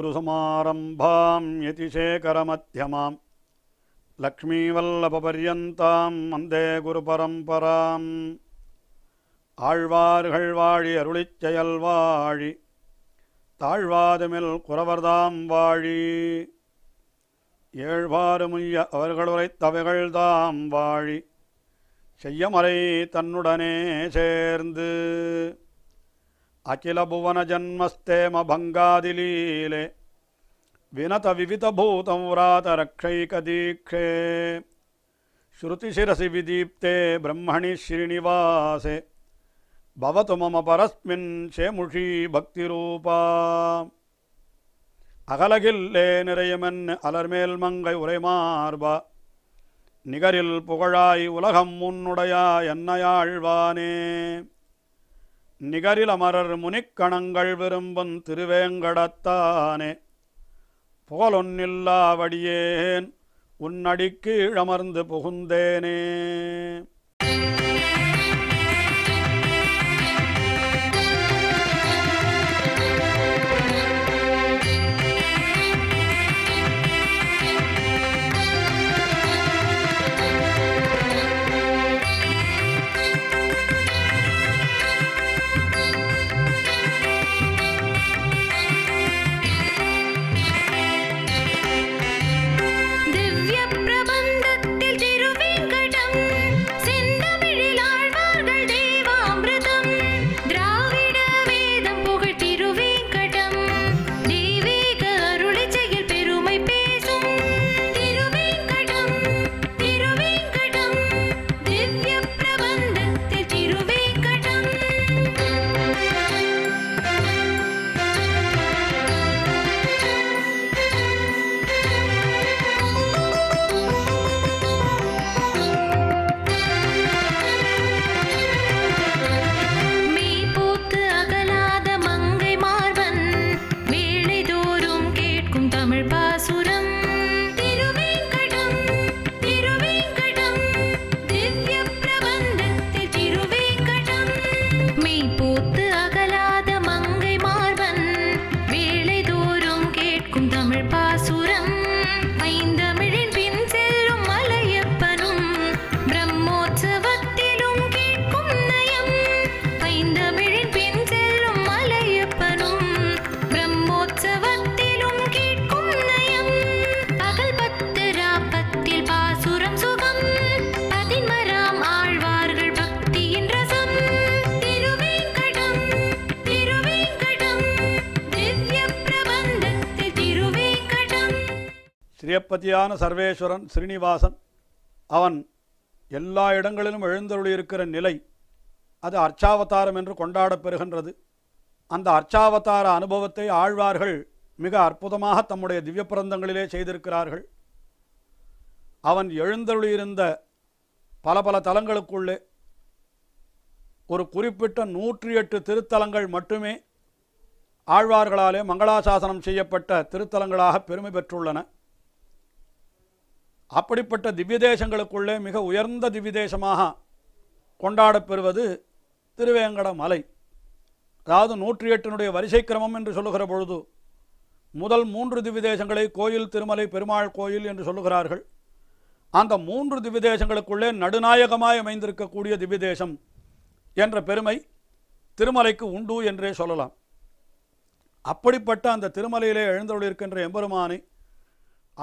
गुरुसमारम्भां யதிசேகரமத்தியமாம் லக்ஷ்மீவல்லபபரியந்தாம் வந்தே குருபரம்பராம் ஆழ்வார்கள் வாழி அருளிச் செயல் வாழி தாழ்வாதுமில் குறவர்தாம் வாழி ஏழ்வாறு முய்ய அவர்களுரை தவைகள்தாம் வாழி செய்யமறை தன்னுடனே சேர்ந்து अखिलभुवनजन्मस्थेमभङ्गादिलीले विनतविवितभूतं व्रातरक्षैकदीक्षे श्रुतिशिरसि विदीप्ते ब्रह्मणि श्रीनिवासे भवतु मम परस्मिन् शेमुषी பக்திரூபா அகலகில்லே நிறையமென் அலர்மேல் மங்கை உரைமார்பா நிகரில் புகழாய் உலகம் முன்னுடையா என்னையாழ்வானே நிகரில் அமரர் முனிக்கணங்கள் விரும்பும் திருவேங்கடத்தானே புகழொன்னில்லாவடியேன் உன்னடிக்கு இழமர்ந்து புகுந்தேனே ஸ்ரீயப்பதியான சர்வேஸ்வரன் ஸ்ரீனிவாசன் அவன் எல்லா இடங்களிலும் எழுந்தருளியிருக்கிற நிலை அது அர்ச்சாவதாரம் என்று கொண்டாடப்பெறுகின்றது அந்த அர்ச்சாவதார அனுபவத்தை ஆழ்வார்கள் மிக அற்புதமாக தம்முடைய திவ்ய பிரந்தங்களிலே செய்திருக்கிறார்கள் அவன் எழுந்தருளியிருந்த பல பல தலங்களுக்குள்ளே ஒரு குறிப்பிட்ட நூற்றி எட்டு திருத்தலங்கள் மட்டுமே ஆழ்வார்களாலே மங்களாசாசனம் செய்யப்பட்ட திருத்தலங்களாக பெருமை பெற்றுள்ளன அப்படிப்பட்ட தேசங்களுக்குள்ளே மிக உயர்ந்த தேசமாக கொண்டாடப்பெறுவது திருவேங்கட மலை அதாவது நூற்றி எட்டினுடைய வரிசை கிரமம் என்று சொல்லுகிற பொழுது முதல் மூன்று தேசங்களை கோயில் திருமலை பெருமாள் கோயில் என்று சொல்லுகிறார்கள் அந்த மூன்று தேசங்களுக்குள்ளே நடுநாயகமாய் அமைந்திருக்கக்கூடிய தேசம் என்ற பெருமை திருமலைக்கு உண்டு என்றே சொல்லலாம் அப்படிப்பட்ட அந்த திருமலையிலே எழுந்தருளிருக்கின்ற எம்பெருமானை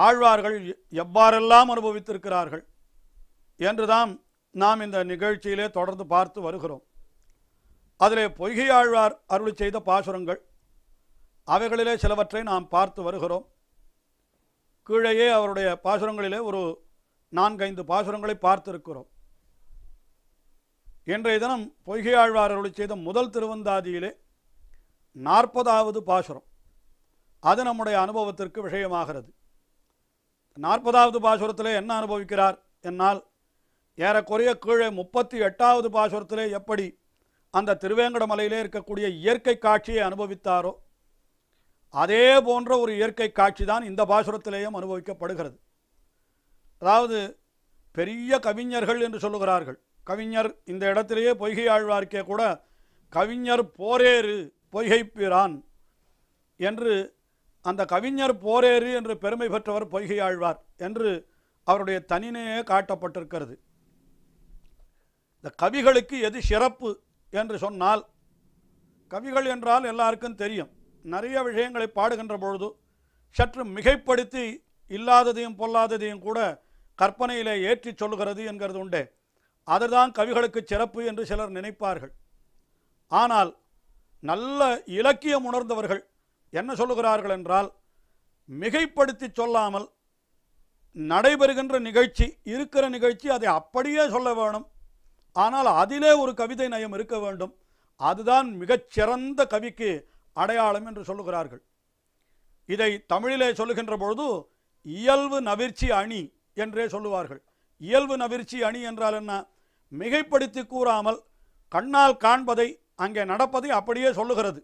ஆழ்வார்கள் எவ்வாறெல்லாம் அனுபவித்திருக்கிறார்கள் என்றுதான் நாம் இந்த நிகழ்ச்சியிலே தொடர்ந்து பார்த்து வருகிறோம் அதிலே பொய்கை ஆழ்வார் அருள் செய்த பாசுரங்கள் அவைகளிலே சிலவற்றை நாம் பார்த்து வருகிறோம் கீழேயே அவருடைய பாசுரங்களிலே ஒரு நான்கைந்து பாசுரங்களை பார்த்திருக்கிறோம் இன்றைய தினம் பொய்கை ஆழ்வார் அருள் செய்த முதல் திருவந்தாதியிலே நாற்பதாவது பாசுரம் அது நம்முடைய அனுபவத்திற்கு விஷயமாகிறது நாற்பதாவது பாசுரத்திலே என்ன அனுபவிக்கிறார் என்னால் ஏறக்குறைய கீழே முப்பத்தி எட்டாவது பாசுரத்திலே எப்படி அந்த திருவேங்கடமலையிலே இருக்கக்கூடிய இயற்கை காட்சியை அனுபவித்தாரோ அதே போன்ற ஒரு இயற்கை காட்சி தான் இந்த பாசுரத்திலேயும் அனுபவிக்கப்படுகிறது அதாவது பெரிய கவிஞர்கள் என்று சொல்லுகிறார்கள் கவிஞர் இந்த இடத்திலேயே பொய்கை ஆழ்வார்க்கே கூட கவிஞர் போரேறு பொய்கைப்பிரான் என்று அந்த கவிஞர் போரேறு என்று பெருமை பெற்றவர் பொய்கையாழ்வார் என்று அவருடைய தனினையே காட்டப்பட்டிருக்கிறது இந்த கவிகளுக்கு எது சிறப்பு என்று சொன்னால் கவிகள் என்றால் எல்லாருக்கும் தெரியும் நிறைய விஷயங்களை பாடுகின்ற பொழுது சற்று மிகைப்படுத்தி இல்லாததையும் பொல்லாததையும் கூட கற்பனையிலே ஏற்றி சொல்கிறது என்கிறது உண்டே அதுதான் கவிகளுக்கு சிறப்பு என்று சிலர் நினைப்பார்கள் ஆனால் நல்ல இலக்கியம் உணர்ந்தவர்கள் என்ன சொல்லுகிறார்கள் என்றால் மிகைப்படுத்தி சொல்லாமல் நடைபெறுகின்ற நிகழ்ச்சி இருக்கிற நிகழ்ச்சி அதை அப்படியே சொல்ல வேணும் ஆனால் அதிலே ஒரு கவிதை நயம் இருக்க வேண்டும் அதுதான் மிகச்சிறந்த கவிக்கு அடையாளம் என்று சொல்லுகிறார்கள் இதை தமிழிலே சொல்லுகின்ற பொழுது இயல்பு நவிர்ச்சி அணி என்றே சொல்லுவார்கள் இயல்பு நவிர்ச்சி அணி என்றால் என்ன மிகைப்படுத்தி கூறாமல் கண்ணால் காண்பதை அங்கே நடப்பதை அப்படியே சொல்லுகிறது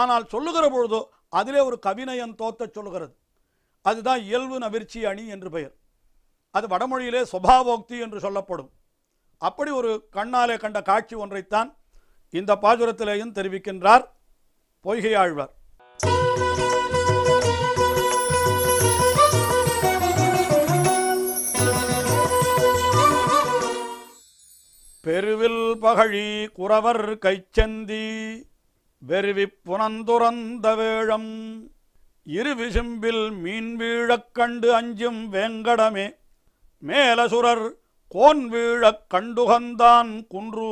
ஆனால் சொல்லுகிற பொழுதோ அதிலே ஒரு கவிநயம் தோத்த சொல்லுகிறது அதுதான் இயல்பு நவிர்ச்சி அணி என்று பெயர் அது வடமொழியிலே சுபாவோக்தி என்று சொல்லப்படும் அப்படி ஒரு கண்ணாலே கண்ட காட்சி ஒன்றைத்தான் இந்த பாசுரத்திலேயும் தெரிவிக்கின்றார் பொய்கையாழ்வர் பெருவில் பகழி குறவர் கைச்சந்தி வெறுவி புனந்துறந்த வேழம் இரு விசும்பில் மீன் வீழக் கண்டு அஞ்சும் வேங்கடமே மேலசுரர் கோன் வீழக் கண்டுகந்தான் குன்று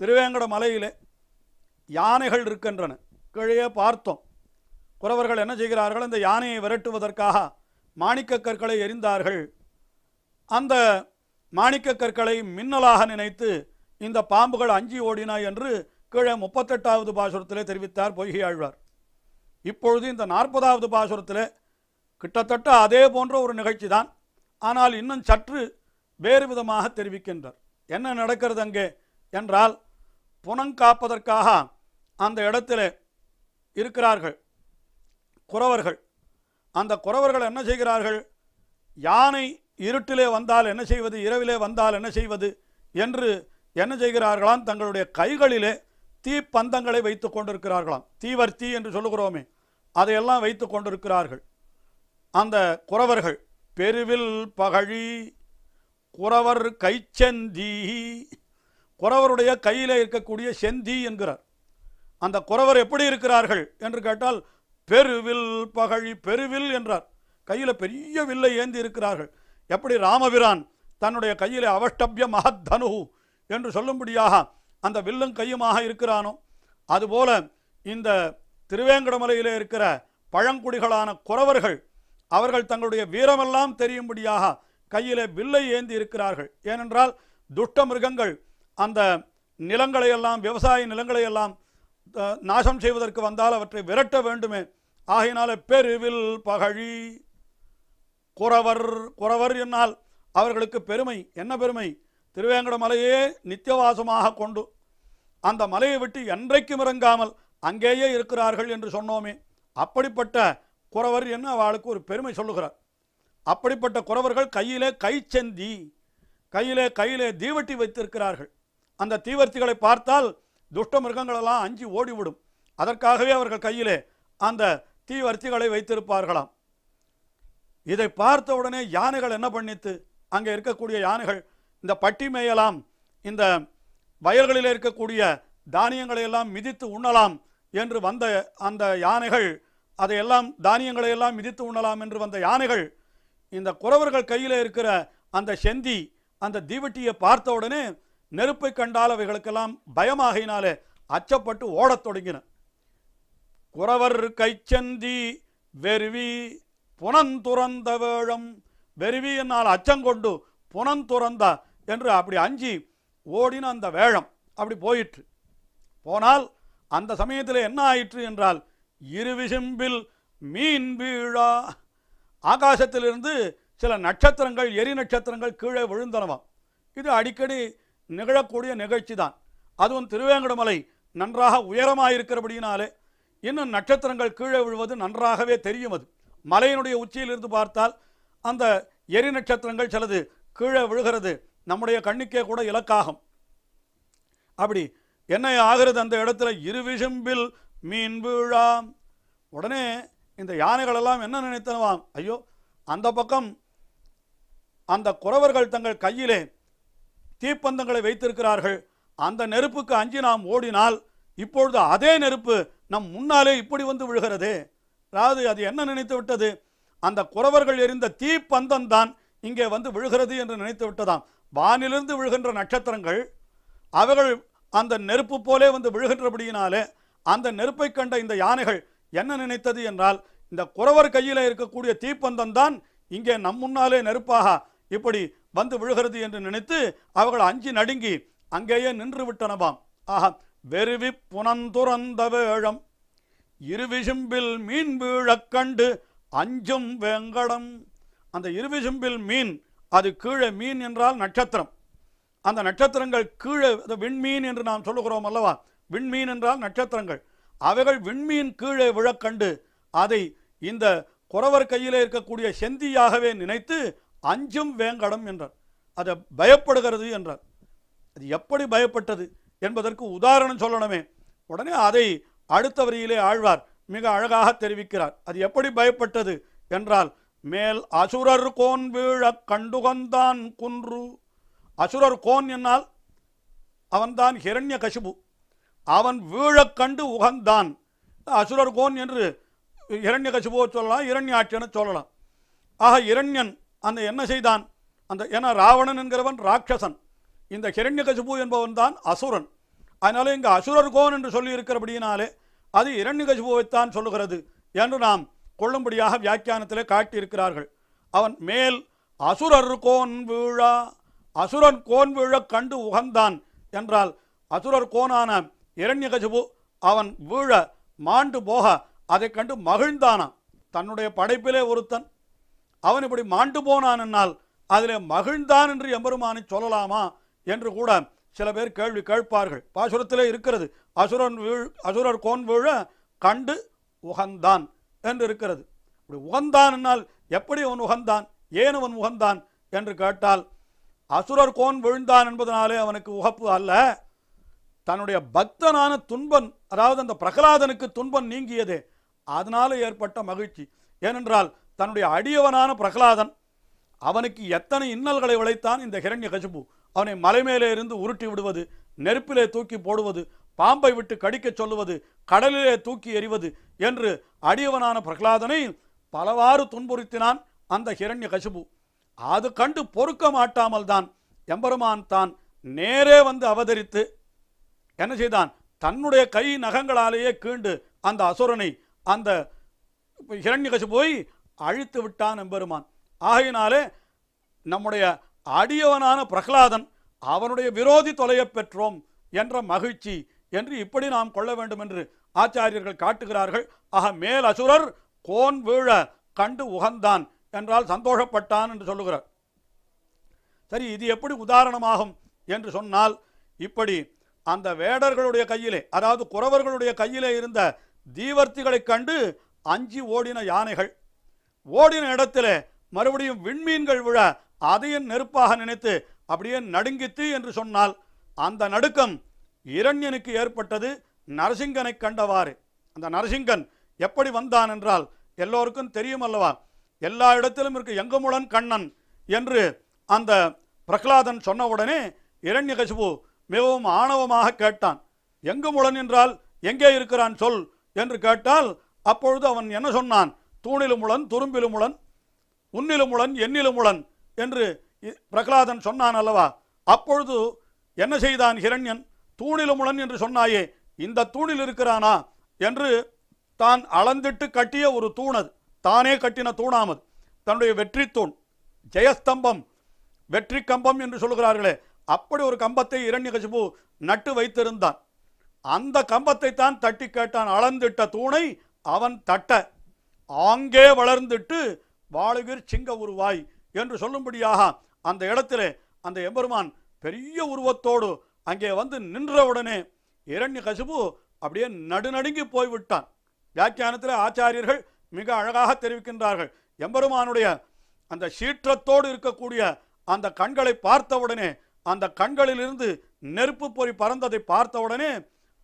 திருவேங்கட மலையிலே யானைகள் இருக்கின்றன கிழையே பார்த்தோம் குறவர்கள் என்ன செய்கிறார்கள் இந்த யானையை விரட்டுவதற்காக மாணிக்க கற்களை எரிந்தார்கள் அந்த மாணிக்க கற்களை மின்னலாக நினைத்து இந்த பாம்புகள் அஞ்சி ஓடின என்று கீழே முப்பத்தெட்டாவது பாசுரத்தில் தெரிவித்தார் பொய்கையாழ்வார் இப்பொழுது இந்த நாற்பதாவது பாசுரத்தில் கிட்டத்தட்ட அதே போன்ற ஒரு நிகழ்ச்சி தான் ஆனால் இன்னும் சற்று வேறு விதமாக தெரிவிக்கின்றார் என்ன நடக்கிறது அங்கே என்றால் புனங்காப்பதற்காக அந்த இடத்துல இருக்கிறார்கள் குறவர்கள் அந்த குறவர்கள் என்ன செய்கிறார்கள் யானை இருட்டிலே வந்தால் என்ன செய்வது இரவிலே வந்தால் என்ன செய்வது என்று என்ன செய்கிறார்களாம் தங்களுடைய கைகளிலே தீப்பந்தங்களை வைத்து கொண்டிருக்கிறார்களாம் தீவர்த்தி என்று சொல்லுகிறோமே அதையெல்லாம் வைத்து கொண்டிருக்கிறார்கள் அந்த குறவர்கள் பெருவில் பகழி குறவர் கைச்செந்தி குறவருடைய கையில் இருக்கக்கூடிய செந்தி என்கிறார் அந்த குறவர் எப்படி இருக்கிறார்கள் என்று கேட்டால் பெருவில் பகழி பெருவில் என்றார் கையில் பெரிய வில்லை ஏந்தி இருக்கிறார்கள் எப்படி ராமபிரான் தன்னுடைய கையில் அவஷ்டபிய மகத்தனு என்று சொல்லும்படியாக அந்த வில்லும் கையுமாக இருக்கிறானோ அதுபோல இந்த திருவேங்கடமலையில் இருக்கிற பழங்குடிகளான குறவர்கள் அவர்கள் தங்களுடைய வீரமெல்லாம் தெரியும்படியாக கையிலே வில்லை ஏந்தி இருக்கிறார்கள் ஏனென்றால் துஷ்ட மிருகங்கள் அந்த நிலங்களையெல்லாம் விவசாய நிலங்களையெல்லாம் நாசம் செய்வதற்கு வந்தால் அவற்றை விரட்ட வேண்டுமே ஆகையினால பெருவில் பகழி குறவர் குறவர் என்னால் அவர்களுக்கு பெருமை என்ன பெருமை திருவேங்கட மலையே நித்தியவாசமாக கொண்டு அந்த மலையை விட்டு என்றைக்கும் இறங்காமல் அங்கேயே இருக்கிறார்கள் என்று சொன்னோமே அப்படிப்பட்ட குறவர் என்ன அவளுக்கு ஒரு பெருமை சொல்லுகிறார் அப்படிப்பட்ட குறவர்கள் கையிலே கைச்சந்தி கையிலே கையிலே தீவட்டி வைத்திருக்கிறார்கள் அந்த தீவர்த்திகளை பார்த்தால் துஷ்ட மிருகங்களெல்லாம் அஞ்சு ஓடிவிடும் அதற்காகவே அவர்கள் கையிலே அந்த தீவர்த்திகளை வைத்திருப்பார்களாம் இதை பார்த்த உடனே யானைகள் என்ன பண்ணித்து அங்கே இருக்கக்கூடிய யானைகள் இந்த பட்டி மேயலாம் இந்த வயல்களில் இருக்கக்கூடிய தானியங்களை எல்லாம் மிதித்து உண்ணலாம் என்று வந்த அந்த யானைகள் அதையெல்லாம் தானியங்களை எல்லாம் மிதித்து உண்ணலாம் என்று வந்த யானைகள் இந்த குறவர்கள் கையில் இருக்கிற அந்த செந்தி அந்த தீவட்டியை பார்த்த உடனே நெருப்பை கண்டால் அவைகளுக்கெல்லாம் பயமாகினாலே அச்சப்பட்டு ஓடத் தொடங்கின குறவர் செந்தி வெறுவி புனந்துறந்த வேழம் வெறுவி என்னால் அச்சங்கொண்டு புனந்துறந்த என்று அப்படி அஞ்சி ஓடின அந்த வேழம் அப்படி போயிற்று போனால் அந்த சமயத்தில் என்ன ஆயிற்று என்றால் இருவிசிம்பில் மீன் வீழா ஆகாசத்திலிருந்து சில நட்சத்திரங்கள் எரி நட்சத்திரங்கள் கீழே விழுந்தனவாம் இது அடிக்கடி நிகழக்கூடிய நிகழ்ச்சி தான் அதுவும் திருவேங்கடமலை நன்றாக உயரமாக இருக்கிறபடினாலே இன்னும் நட்சத்திரங்கள் கீழே விழுவது நன்றாகவே தெரியும் அது மலையினுடைய உச்சியிலிருந்து பார்த்தால் அந்த எரி நட்சத்திரங்கள் சிலது கீழே விழுகிறது நம்முடைய கண்ணுக்கே கூட இலக்காகும் அப்படி என்ன ஆகிறது அந்த இடத்துல இரு விஷம்பில் மீன் விழாம் உடனே இந்த யானைகளெல்லாம் என்ன நினைத்தனவாம் ஐயோ அந்த பக்கம் அந்த குறவர்கள் தங்கள் கையிலே தீப்பந்தங்களை வைத்திருக்கிறார்கள் அந்த நெருப்புக்கு அஞ்சு நாம் ஓடினால் இப்பொழுது அதே நெருப்பு நம் முன்னாலே இப்படி வந்து விழுகிறதே அதாவது அது என்ன நினைத்து விட்டது அந்த குறவர்கள் எரிந்த தீப்பந்தம் தான் இங்கே வந்து விழுகிறது என்று நினைத்து விட்டதாம் வானிலிருந்து விழுகின்ற நட்சத்திரங்கள் அவைகள் அந்த நெருப்பு போலே வந்து விழுகின்றபடியினாலே அந்த நெருப்பை கண்ட இந்த யானைகள் என்ன நினைத்தது என்றால் இந்த குறவர் கையில் இருக்கக்கூடிய தீப்பந்தம் தான் இங்கே நம் முன்னாலே நெருப்பாக இப்படி வந்து விழுகிறது என்று நினைத்து அவர்கள் அஞ்சி நடுங்கி அங்கேயே நின்று விட்டனவாம் ஆஹா வெறுவி புனந்துறந்த வேழம் இருவிசும்பில் மீன் வீழக்கண்டு அஞ்சும் வேங்கடம் அந்த இருவிசும்பில் மீன் அது கீழே மீன் என்றால் நட்சத்திரம் அந்த நட்சத்திரங்கள் கீழே விண்மீன் என்று நாம் சொல்லுகிறோம் அல்லவா விண்மீன் என்றால் நட்சத்திரங்கள் அவைகள் விண்மீன் கீழே விழக்கண்டு அதை இந்த குறவர் கையிலே இருக்கக்கூடிய செந்தியாகவே நினைத்து அஞ்சும் வேங்கடம் என்றார் அதை பயப்படுகிறது என்றார் அது எப்படி பயப்பட்டது என்பதற்கு உதாரணம் சொல்லணுமே உடனே அதை அடுத்த வரியிலே ஆழ்வார் மிக அழகாக தெரிவிக்கிறார் அது எப்படி பயப்பட்டது என்றால் மேல் அசுரர் கோன் வீழக் கண்டுகொந்தான் குன்று அசுரர் கோன் என்னால் அவன்தான் ஹிரண்ய கசிபு அவன் வீழக் கண்டு உகந்தான் அசுரர் கோன் என்று இரண்ய கசிபுவை சொல்லலாம் இரண்யாட்சின்னு சொல்லலாம் ஆக இரண்யன் அந்த என்ன செய்தான் அந்த ஏன்னா ராவணன் என்கிறவன் ராட்சசன் இந்த ஹிரண்ய கசிபு என்பவன் தான் அசுரன் அதனால் இங்கே அசுரர் கோன் என்று சொல்லி இருக்கிறபடியினாலே அது இரண்ய கசிபுவைத்தான் சொல்லுகிறது என்று நாம் கொள்ளும்படியாக வியாக்கியானத்தில் காட்டியிருக்கிறார்கள் அவன் மேல் அசுரர் கோன் விழா அசுரன் கோன் விழ கண்டு உகந்தான் என்றால் அசுரர் கோனான இரண்யகஜபு அவன் வீழ மாண்டு போக அதை கண்டு மகிழ்ந்தானான் தன்னுடைய படைப்பிலே ஒருத்தன் அவன் இப்படி மாண்டு போனான் என்னால் அதிலே மகிழ்ந்தான் என்று எம்பெருமானை சொல்லலாமா என்று கூட சில பேர் கேள்வி கேட்பார்கள் பாசுரத்திலே இருக்கிறது அசுரன் வீழ் அசுரர் கோன் வீழ கண்டு உகந்தான் என்று இருக்கிறது இப்படி உகந்தான் என்னால் எப்படி அவன் உகந்தான் ஏன் அவன் உகந்தான் என்று கேட்டால் அசுரர் கோன் விழுந்தான் என்பதனாலே அவனுக்கு உகப்பு அல்ல தன்னுடைய பக்தனான துன்பன் அதாவது அந்த பிரகலாதனுக்கு துன்பன் நீங்கியதே அதனால ஏற்பட்ட மகிழ்ச்சி ஏனென்றால் தன்னுடைய அடியவனான பிரகலாதன் அவனுக்கு எத்தனை இன்னல்களை விளைத்தான் இந்த ஹிரண்ய கசிபு அவனை மலை மேலே இருந்து உருட்டி விடுவது நெருப்பிலே தூக்கி போடுவது பாம்பை விட்டு கடிக்க சொல்லுவது கடலிலே தூக்கி எறிவது என்று அடியவனான பிரகலாதனை பலவாறு துன்புறுத்தினான் அந்த ஹிரண்ய கசிபு அது கண்டு பொறுக்க மாட்டாமல் தான் எம்பெருமான் தான் நேரே வந்து அவதரித்து என்ன செய்தான் தன்னுடைய கை நகங்களாலேயே கீண்டு அந்த அசுரனை அந்த ஹிரண்ய போய் அழித்து விட்டான் எம்பெருமான் ஆகையினாலே நம்முடைய அடியவனான பிரகலாதன் அவனுடைய விரோதி தொலையப் பெற்றோம் என்ற மகிழ்ச்சி என்று இப்படி நாம் கொள்ள வேண்டும் என்று ஆச்சாரியர்கள் காட்டுகிறார்கள் ஆக மேல் அசுரர் கோன் வீழ கண்டு உகந்தான் என்றால் சந்தோஷப்பட்டான் என்று சொல்லுகிறார் சரி இது எப்படி உதாரணமாகும் என்று சொன்னால் இப்படி அந்த வேடர்களுடைய கையிலே அதாவது குறவர்களுடைய கையிலே இருந்த தீவர்த்திகளைக் கண்டு அஞ்சி ஓடின யானைகள் ஓடின இடத்திலே மறுபடியும் விண்மீன்கள் விழ அதையும் நெருப்பாக நினைத்து அப்படியே நடுங்கித்து என்று சொன்னால் அந்த நடுக்கம் இரண்யனுக்கு ஏற்பட்டது நரசிங்கனை கண்டவாறு அந்த நரசிங்கன் எப்படி வந்தான் என்றால் எல்லோருக்கும் தெரியும் அல்லவா எல்லா இடத்திலும் இருக்கு எங்கமுடன் கண்ணன் என்று அந்த பிரகலாதன் சொன்னவுடனே இரண்யகசிபு மிகவும் ஆணவமாக கேட்டான் எங்குமுடன் என்றால் எங்கே இருக்கிறான் சொல் என்று கேட்டால் அப்பொழுது அவன் என்ன சொன்னான் தூணிலுமுடன் துரும்பிலுமுடன் உன்னிலுமுடன் எண்ணிலுமுடன் என்று பிரகலாதன் சொன்னான் அல்லவா அப்பொழுது என்ன செய்தான் ஹிரண்யன் தூணிலுமுடன் என்று சொன்னாயே இந்த தூணில் இருக்கிறானா என்று தான் அளந்திட்டு கட்டிய ஒரு தூணது தானே கட்டின தூணாமது தன்னுடைய வெற்றி தூண் ஜெயஸ்தம்பம் வெற்றி கம்பம் என்று சொல்கிறார்களே அப்படி ஒரு கம்பத்தை இரண்யகசிபு நட்டு வைத்திருந்தான் அந்த கம்பத்தை தான் தட்டி கேட்டான் அளந்திட்ட தூணை அவன் தட்ட ஆங்கே வளர்ந்துட்டு வாழுகிர் சிங்க உருவாய் என்று சொல்லும்படியாக அந்த இடத்திலே அந்த எம்பெருமான் பெரிய உருவத்தோடு அங்கே வந்து நின்றவுடனே இரண்டு கசிபு அப்படியே நடுநடுங்கி போய்விட்டான் வியாக்கியானத்தில் ஆச்சாரியர்கள் மிக அழகாக தெரிவிக்கின்றார்கள் எம்பெருமானுடைய அந்த சீற்றத்தோடு இருக்கக்கூடிய அந்த கண்களை பார்த்தவுடனே அந்த கண்களிலிருந்து நெருப்பு பொறி பறந்ததை பார்த்தவுடனே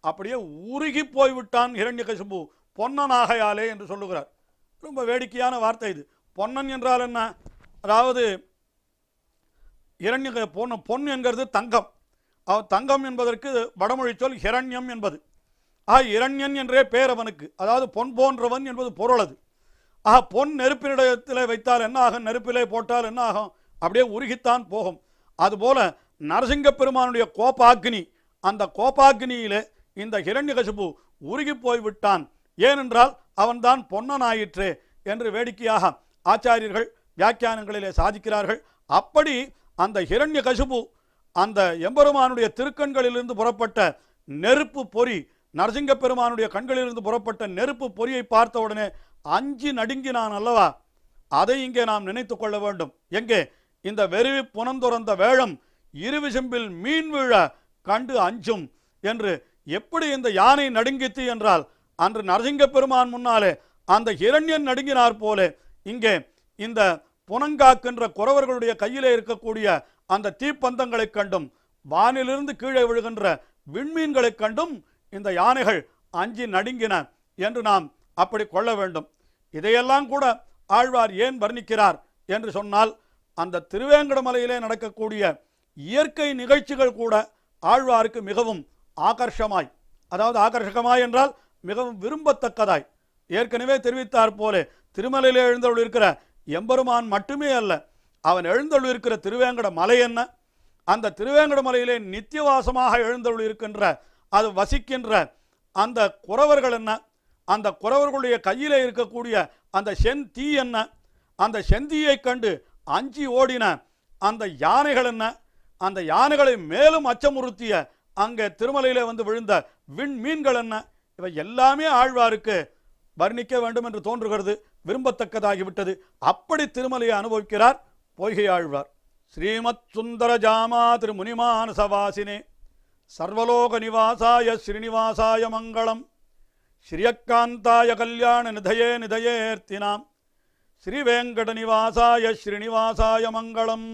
அப்படியே உருகி போய்விட்டான் இரண்டு கசிபு பொன்னனாகையாலே என்று சொல்லுகிறார் ரொம்ப வேடிக்கையான வார்த்தை இது பொன்னன் என்றால் என்ன அதாவது இரண்டு பொண்ணு பொன் என்கிறது தங்கம் தங்கம் என்பதற்கு வடமொழி சொல் ஹிரண்யம் என்பது ஆ இரண்யன் என்றே பேர் அவனுக்கு அதாவது பொன் போன்றவன் என்பது பொருள் அது ஆக பொன் நெருப்பினிடத்தில் வைத்தால் என்ன ஆகும் நெருப்பிலே போட்டால் என்ன ஆகும் அப்படியே உருகித்தான் போகும் அதுபோல நரசிங்க பெருமானுடைய கோபாக்னி அந்த கோபாக்னியிலே இந்த ஹிரண்யகசிபு உருகி போய்விட்டான் ஏனென்றால் அவன்தான் பொன்னன் என்று வேடிக்கையாக ஆச்சாரியர்கள் வியாக்கியானங்களிலே சாதிக்கிறார்கள் அப்படி அந்த ஹிரண்ய கசிபு அந்த எம்பெருமானுடைய திருக்கண்களிலிருந்து புறப்பட்ட நெருப்பு பொறி நரசிங்க பெருமானுடைய கண்களிலிருந்து புறப்பட்ட நெருப்பு பொறியை உடனே அஞ்சு நடுங்கினான் அல்லவா அதை இங்கே நாம் நினைத்து கொள்ள வேண்டும் எங்கே இந்த வெறுவி புனந்துறந்த வேழம் இருவிசம்பில் மீன் விழ கண்டு அஞ்சும் என்று எப்படி இந்த யானை நடுங்கித்து என்றால் அன்று நரசிங்க பெருமான் முன்னாலே அந்த இரண்யன் நடுங்கினார் போலே இங்கே இந்த புனங்காக்கின்ற குறவர்களுடைய கையிலே இருக்கக்கூடிய அந்த தீப்பந்தங்களைக் கண்டும் வானிலிருந்து கீழே விழுகின்ற விண்மீன்களைக் கண்டும் இந்த யானைகள் அஞ்சி நடுங்கின என்று நாம் அப்படி கொள்ள வேண்டும் இதையெல்லாம் கூட ஆழ்வார் ஏன் வர்ணிக்கிறார் என்று சொன்னால் அந்த திருவேங்கடமலையிலே நடக்கக்கூடிய இயற்கை நிகழ்ச்சிகள் கூட ஆழ்வாருக்கு மிகவும் ஆகர்ஷமாய் அதாவது ஆகர்ஷகமாய் என்றால் மிகவும் விரும்பத்தக்கதாய் ஏற்கனவே தெரிவித்தார் போலே திருமலையிலே எழுந்தவள் இருக்கிற எம்பெருமான் மட்டுமே அல்ல அவன் எழுந்தொழு இருக்கிற திருவேங்கட மலை என்ன அந்த திருவேங்கட மலையிலே நித்தியவாசமாக எழுந்தொழு இருக்கின்ற அது வசிக்கின்ற அந்த குறவர்கள் என்ன அந்த குறவர்களுடைய கையில் இருக்கக்கூடிய அந்த தீ என்ன அந்த செந்தியை கண்டு அஞ்சி ஓடின அந்த யானைகள் என்ன அந்த யானைகளை மேலும் அச்சமுறுத்திய அங்கே திருமலையிலே வந்து விழுந்த விண்மீன்கள் என்ன இவை எல்லாமே ஆழ்வாருக்கு வர்ணிக்க வேண்டும் என்று தோன்றுகிறது விரும்பத்தக்கதாகிவிட்டது அப்படி திருமலையை அனுபவிக்கிறார் பொய்கையாழ்வார் ஸ்ரீமத் சுந்தர ஜாமா திரு முனிமானசவாசினே சர்வலோக நிவாசாய ஸ்ரீனிவாசாய மங்களம் ஸ்ரீயக்காந்தாய கல்யாண நிதயே நிதயேர்த்தினாம் ஸ்ரீவேங்கட நிவாசாய ஸ்ரீனிவாசாய மங்களம்